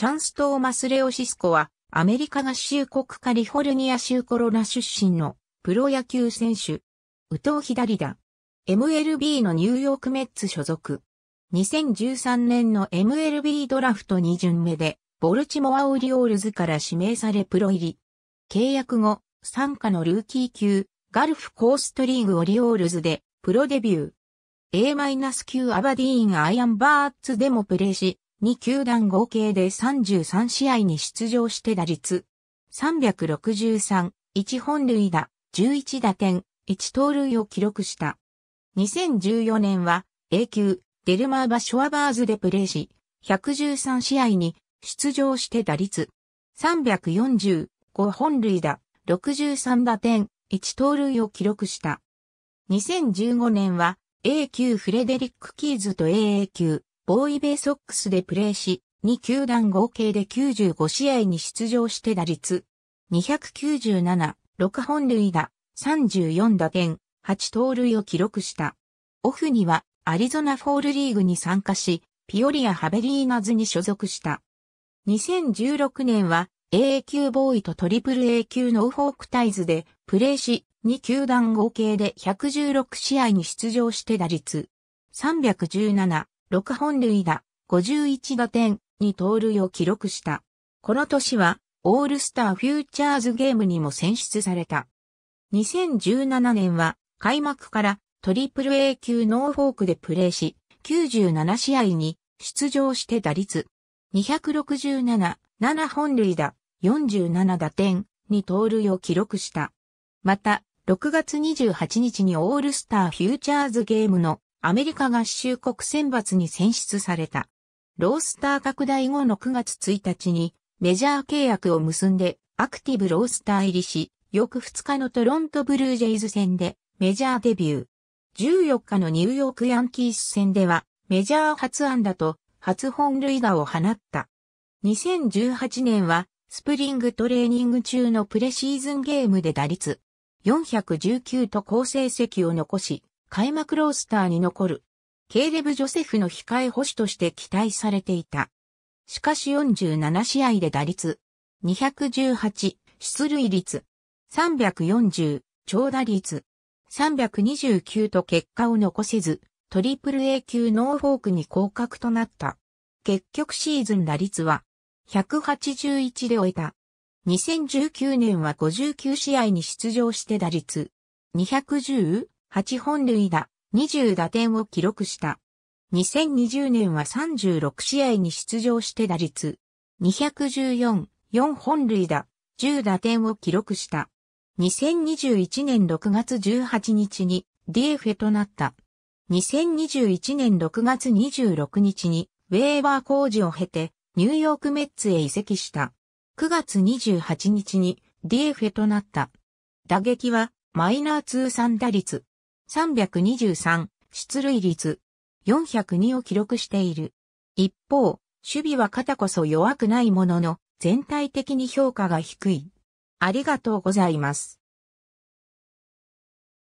チャンス・トーマス・レオシスコは、アメリカ合衆国カリフォルニア州コロナ出身のプロ野球選手。右投左打。MLB のニューヨークメッツ所属。2013年の MLB ドラフト2巡目で、ボルチモア・オリオールズから指名されプロ入り。契約後、参加のルーキー級、ガルフコーストリーグオリオールズで、プロデビュー。A-9 アバディーンアイアンバーツでもプレーし、2球団合計で33試合に出場して打率363、1本塁打、11打点、1盗塁を記録した。2014年は A 級デルマーバ・ショアバーズでプレーし、113試合に出場して打率345本塁打、63打点、1盗塁を記録した。2015年は A 級フレデリック・キーズと AA 級ボーイベイソックスでプレーし、2球団合計で95試合に出場して打率297、6本塁打、34打点、8盗塁を記録した。オフにはアリゾナフォールリーグに参加し、ピオリア・ハベリーナズに所属した。2016年は AA 級ボーイとトリプル A 級ノーフォークタイズでプレーし、2球団合計で116試合に出場して打率317、6本塁打、51打点、に盗塁を記録した。この年は、オールスターフューチャーズゲームにも選出された。2017年は、開幕からトリプル A 級ノーフォークでプレーし、97試合に出場して打率267、7本塁打、47打点、に盗塁を記録した。また、6月28日にオールスターフューチャーズゲームのアメリカ合衆国選抜に選出された。ロースター拡大後の9月1日にメジャー契約を結んでアクティブロースター入りし、翌2日のトロントブルージェイズ戦でメジャーデビュー。14日のニューヨークヤンキース戦ではメジャー初安打と初本塁打を放った。2018年はスプリングトレーニング中のプレシーズンゲームで打率419と好成績を残し、開幕ロースターに残る、ケーレブ・ジョセフの控え保守として期待されていた。しかし47試合で打率、218、出塁率、340、長打率、329と結果を残せず、トリプル A 級ノーフォークに降格となった。結局シーズン打率は、181で終えた。2019年は59試合に出場して打率、210、8本塁打、20打点を記録した。2020年は36試合に出場して打率、214、4本塁打、10打点を記録した。2021年6月18日に DF となった。2021年6月26日にウェーバー工事を経てニューヨークメッツへ移籍した。9月28日に DF となった。打撃はマイナー通算打率323、出塁率、402を記録している。一方、守備は肩こそ弱くないものの、全体的に評価が低い。ありがとうございます。